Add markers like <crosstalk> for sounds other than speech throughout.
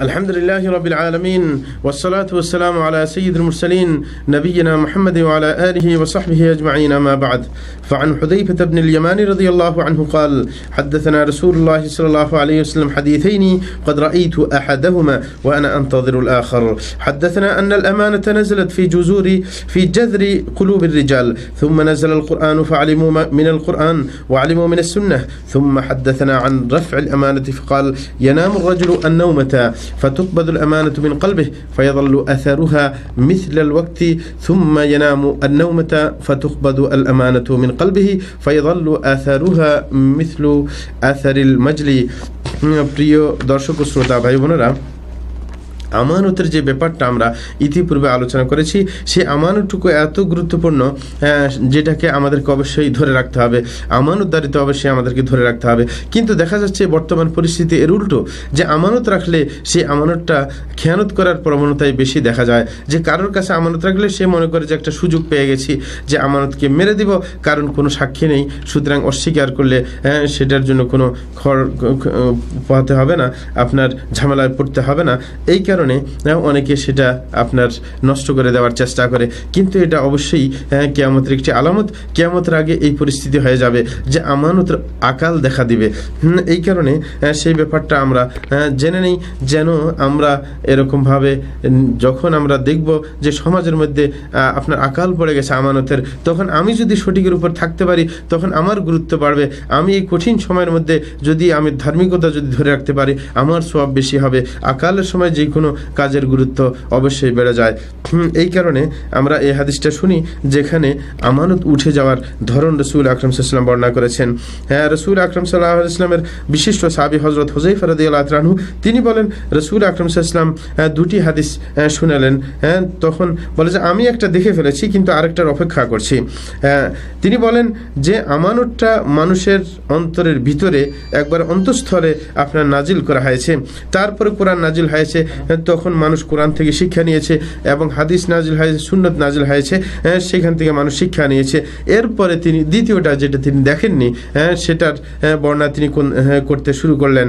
الحمد لله رب العالمين والصلاة والسلام على سيد المرسلين نبينا محمد وعلى آله وصحبه أجمعين ما بعد فعن حذيفة بن اليمان رضي الله عنه قال حدثنا رسول الله صلى الله عليه وسلم حديثين قد رأيت أحدهما وأنا أنتظر الآخر حدثنا أن الأمانة نزلت في جذور في جذر قلوب الرجال ثم نزل القرآن فعلموا من القرآن وعلموا من السنة ثم حدثنا عن رفع الأمانة فقال ينام الرجل النومة فتقبض الأمانة من قلبه فيظل أثرها مثل الوقت ثم ينام النومة فتقبض الأمانة من قلبه فيظل أثرها مثل أثر المجلي প্রিয় দর্শক শ্রোতা ভাই বোনেরা আমানতের যে ব্যাপারটা আমরা ইতিপূর্বে আলোচনা করেছি সে আমানতটুকু এত গুরুত্বপূর্ণ যেটাকে আমাদেরকে অবশ্যই ধরে রাখতে হবে আমানত আমানতদারিতে অবশ্যই আমাদেরকে ধরে রাখতে হবে কিন্তু দেখা যাচ্ছে বর্তমান পরিস্থিতি এর উল্টো যে আমানত রাখলে সে আমানতটা খেয়ানত করার প্রবণতায় বেশি দেখা যায় যে কারোর কাছে আমানত রাখলে সে মনে করে যে একটা সুযোগ পেয়ে গেছি যে আমানতকে মেরে দিব কারণ কোনো সাক্ষী নেই সুতরাং অস্বীকার করলে সেটার জন্য কোনো খড় পাতে হবে না আপনার ঝামেলায় পড়তে হবে না এই কারণে কারণে হ্যাঁ, অনেকে সেটা আপনার নষ্ট করে দেওয়ার চেষ্টা করে কিন্তু এটা অবশ্যই হ্যাঁ, কেয়ামতের একটি আলামত কেয়ামতের আগে এই পরিস্থিতি হয়ে যাবে যে আমানতের আকাল দেখা দিবে এই কারণে হ্যাঁ, সেই ব্যাপারটা আমরা জেনে নেই যেন আমরা এরকমভাবে যখন আমরা দেখব যে সমাজের মধ্যে আপনার আকাল পড়ে গেছে আমানতের তখন আমি যদি সঠিকের উপর থাকতে পারি তখন আমার গুরুত্ব বাড়বে আমি এই কঠিন সময়ের মধ্যে যদি আমি ধার্মিকতা যদি ধরে রাখতে পারি আমার সব বেশি হবে আকালের সময় যে কোনো কাজের গুরুত্ব অবশ্যই বেড়ে যায় এই কারণে আমরা এই হাদিসটা শুনি যেখানে আমানত উঠে যাওয়ার ধরন রসুল আকরম সাল্লাম বর্ণনা করেছেন হ্যাঁ রসুল আকরম সাল্লাহ ইসলামের বিশিষ্ট সাবি হজরত হোজাই ফরাদি রানু তিনি বলেন রসুল আকরম সাল্লাম দুটি হাদিস শুনালেন হ্যাঁ তখন বলে যে আমি একটা দেখে ফেলেছি কিন্তু আরেকটার অপেক্ষা করছি হ্যাঁ, তিনি বলেন যে আমানতটা মানুষের অন্তরের ভিতরে একবার অন্তঃস্থলে আপনার নাজিল করা হয়েছে তারপরে কোরআন নাজিল হয়েছে তখন মানুষ কোরআন থেকে শিক্ষা নিয়েছে এবং হাদিস নাজিল হয়েছে সুন্নত নাজিল হয়েছে হ্যাঁ, সেখান থেকে মানুষ শিক্ষা নিয়েছে এরপরে তিনি দ্বিতীয়টা যেটা তিনি দেখেননি হ্যাঁ, সেটার হ্যাঁ, বর্ণনা তিনি করতে শুরু করলেন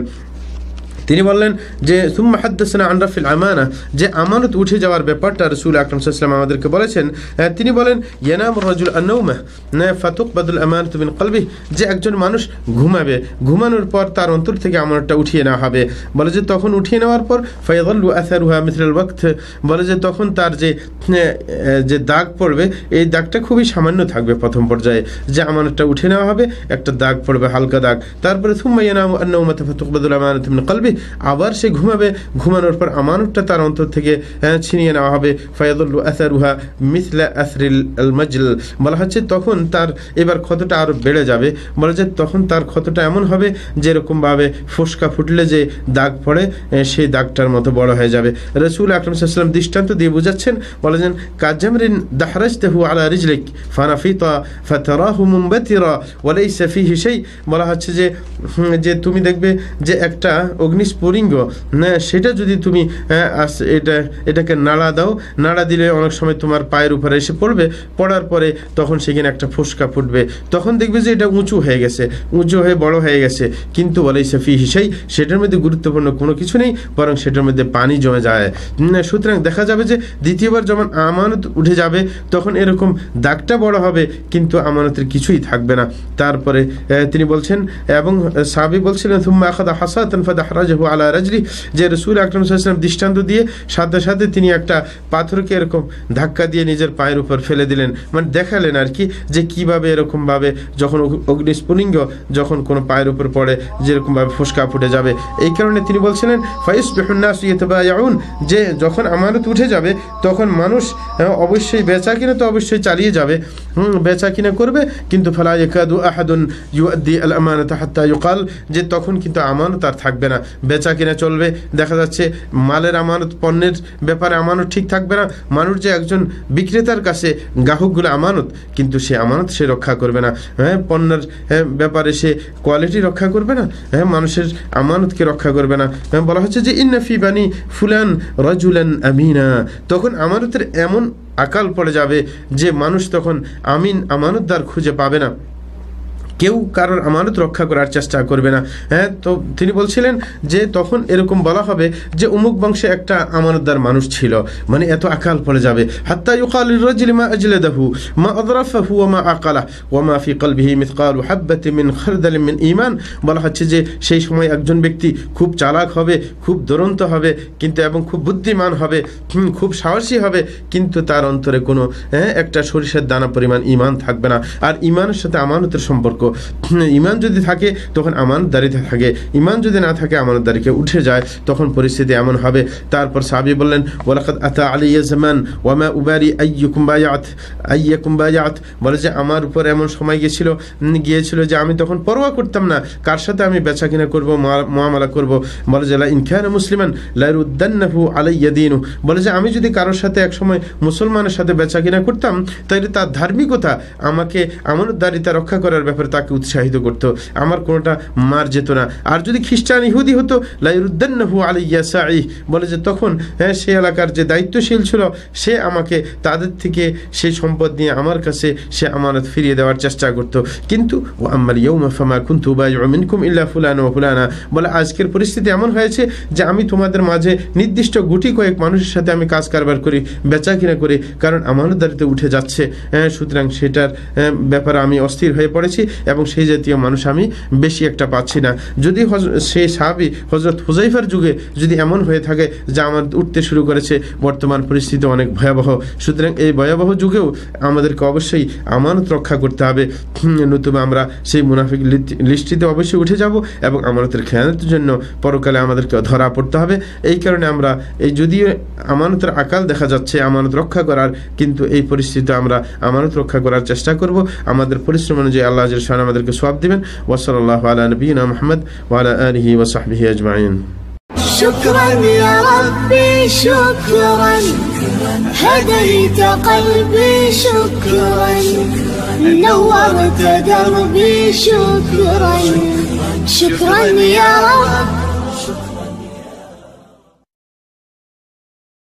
তিনি বললেন যে সুম্মা হাদ্দাসনা আনরাফিল আমানা যে আমানত উঠে যাওয়ার ব্যাপারটা রসুল আকরম সাল্লাম আমাদেরকে বলেছেন তিনি বলেন ইয়ানাম রাজুল আনৌমাহ ফাতুক বাদুল আমানত বিন কলবি যে একজন মানুষ ঘুমাবে ঘুমানোর পর তার অন্তর থেকে আমানতটা উঠিয়ে নেওয়া হবে বলে যে তখন উঠিয়ে নেওয়ার পর ফয়দুল্লু আসারুহা মিথরুল ওয়াক্ত বলে যে তখন তার যে যে দাগ পড়বে এই দাগটা খুবই সামান্য থাকবে প্রথম পর্যায়ে যে আমানতটা উঠে নেওয়া হবে একটা দাগ পড়বে হালকা দাগ তারপরে সুম্মা ইয়ানাম আন্নৌমাতে ফাতুক বাদুল আমানত বিন কলবি আবার সে ঘুমাবে ঘুমানোর পর আমানতটা তার অন্তর থেকে ছিনিয়ে নেওয়া হবে ফয়াদুল্লু আসারুহা মিসলা আসরিল মজল বলা হচ্ছে তখন তার এবার ক্ষতটা আরও বেড়ে যাবে বলা যায় তখন তার ক্ষতটা এমন হবে যেরকমভাবে ফুসকা ফুটলে যে দাগ পড়ে সেই দাগটার মতো বড় হয়ে যাবে রসুল আকরম সাল্লাম দৃষ্টান্ত দিয়ে বোঝাচ্ছেন বলা যান কাজামরিন তেহু আলা রিজলিক ফানাফিতা ফাতারাহু মুম্বাতিরা ওয়ালাইসা ফিহি সেই বলা হচ্ছে যে যে তুমি দেখবে যে একটা অগ্নি স্ফুলিঙ্গ সেটা যদি তুমি এটা এটাকে নাড়া দাও নাড়া দিলে অনেক সময় তোমার পায়ের উপরে এসে পড়বে পড়ার পরে তখন সেখানে একটা ফুসকা ফুটবে তখন দেখবে যে এটা উঁচু হয়ে গেছে উঁচু হয়ে বড় হয়ে গেছে কিন্তু বলে সেফি হিসাই সেটার মধ্যে গুরুত্বপূর্ণ কোনো কিছু নেই বরং সেটার মধ্যে পানি জমে যায় সুতরাং দেখা যাবে যে দ্বিতীয়বার যখন আমানত উঠে যাবে তখন এরকম দাগটা বড় হবে কিন্তু আমানতের কিছুই থাকবে না তারপরে তিনি বলছেন এবং সাবি বলছিলেন তুমি আখাদা হাসাতান ফাদা হারাজ আলা রাজলি যে রসুল আকরম সাল্লাম দৃষ্টান্ত দিয়ে সাথে সাথে তিনি একটা পাথরকে এরকম ধাক্কা দিয়ে নিজের পায়ের উপর ফেলে দিলেন মানে দেখালেন আর কি যে কিভাবে এরকমভাবে যখন অগ্নিস্ফুলিঙ্গ যখন কোনো পায়ের উপর পড়ে যেরকমভাবে ফুসকা ফুটে যাবে এই কারণে তিনি বলছিলেন ফাইস বেহন্নাস ইয়েতবাউন যে যখন আমানত উঠে যাবে তখন মানুষ হ্যাঁ, অবশ্যই বেচা কিনা তো অবশ্যই চালিয়ে যাবে বেচা কিনা করবে কিন্তু ফালা একাদু আহাদুন আদি আল আমানত হাত্তা ইউকাল যে তখন কিন্তু আমানত আর থাকবে না বেচা কিনা চলবে দেখা যাচ্ছে মালের আমানত পণ্যের ব্যাপারে আমানত ঠিক থাকবে না মানুষ যে একজন বিক্রেতার কাছে গ্রাহকগুলো আমানত কিন্তু সে আমানত সে রক্ষা করবে না হ্যাঁ পণ্যের হ্যাঁ, ব্যাপারে সে কোয়ালিটি রক্ষা করবে না হ্যাঁ মানুষের আমানতকে রক্ষা করবে না হ্যাঁ, বলা হচ্ছে যে ইন্নাফি বানি ফুলান রজুলান আমিনা তখন আমানতের এমন আকাল পড়ে যাবে যে মানুষ তখন আমিন আমানতদার খুঁজে পাবে না কেউ কারোর আমানত রক্ষা করার চেষ্টা করবে না হ্যাঁ তো তিনি বলছিলেন যে তখন এরকম বলা হবে যে অমুক বংশে একটা আমানতদার মানুষ ছিল মানে এত আকাল পড়ে যাবে হাত্তা ইউকাল রজলিমা আজলে দাহু মা আদরাফাহু ওয়া মা আকালা ওয়া মা ফি ভি মিসকালু হাব্বাতি মিন খারদাল মিন ইমান বলা হচ্ছে যে সেই সময় একজন ব্যক্তি খুব চালাক হবে খুব দুরন্ত হবে কিন্তু এবং খুব বুদ্ধিমান হবে খুব সাহসী হবে কিন্তু তার অন্তরে কোনো হ্যাঁ একটা সরিষার দানা পরিমাণ ইমান থাকবে না আর ইমানের সাথে আমানতের সম্পর্ক ইমান <clears throat> যদি থাকে তখন আমানতদারিতে থাকে ইমান যদি না থাকে আমানতদারিকে উঠে যায় তখন পরিস্থিতি এমন হবে তারপর সাবি বললেন ওলাকাত আতা আলী জামান ওয়ামা উবারি আইয়ুকুম্বায়াত আইয়াকুম্বায়াত বলে যে আমার উপর এমন সময় গিয়েছিল গিয়েছিল যে আমি তখন পরোয়া করতাম না কার সাথে আমি বেচা কিনা করবো মোয়ামালা করবো বলে যে ইনখান মুসলিমান লাইরুদ্দান্নাহু আলাইয়াদিনু বলে যে আমি যদি কারোর সাথে একসময় মুসলমানের সাথে বেচা কিনা করতাম তাহলে তার ধার্মিকতা আমাকে আমানতদারিতা রক্ষা করার ব্যাপারে তাকে উৎসাহিত করত আমার কোনোটা মার যেত না আর যদি খ্রিস্টান ইহুদি হতো লাইরুদ্দান্নহু আলিয়া সাইহ বলে যে তখন হ্যাঁ সে এলাকার যে দায়িত্বশীল ছিল সে আমাকে তাদের থেকে সে সম্পদ নিয়ে আমার কাছে সে আমানত ফিরিয়ে দেওয়ার চেষ্টা করত কিন্তু ও আম্মাল ইয়ৌমা ফামা বাইমিনকুম ইল্লা ফুলানো ফুলানা বলে আজকের পরিস্থিতি এমন হয়েছে যে আমি তোমাদের মাঝে নির্দিষ্ট গুটি কয়েক মানুষের সাথে আমি কাজ কারবার করি বেচা কিনা করি কারণ দাঁড়িতে উঠে যাচ্ছে হ্যাঁ, সুতরাং সেটার হ্যাঁ, ব্যাপারে আমি অস্থির হয়ে পড়েছি এবং সেই জাতীয় মানুষ আমি বেশি একটা পাচ্ছি না যদি সেই সাহাবি হজরত হুজাইফার যুগে যদি এমন হয়ে থাকে যা আমার উঠতে শুরু করেছে বর্তমান পরিস্থিতি অনেক ভয়াবহ সুতরাং এই ভয়াবহ যুগেও আমাদেরকে অবশ্যই আমানত রক্ষা করতে হবে নতুবা আমরা সেই মুনাফিক লিস্টিতে অবশ্যই উঠে যাব এবং আমানতের খেয়ানতের জন্য পরকালে আমাদেরকে ধরা পড়তে হবে এই কারণে আমরা এই যদিও আমানতের আকাল দেখা যাচ্ছে আমানত রক্ষা করার কিন্তু এই পরিস্থিতি আমরা আমানত রক্ষা করার চেষ্টা করব আমাদের পরিশ্রম অনুযায়ী আল্লাহ এখানে আমাদেরকে সব দিবেন الله আলা نبينا محمد وعلى آله وصحبه আজমাইন شكرا يا ربي شكرا هديت قلبي شكرا نورت دربي شكرا شكرا يا ربي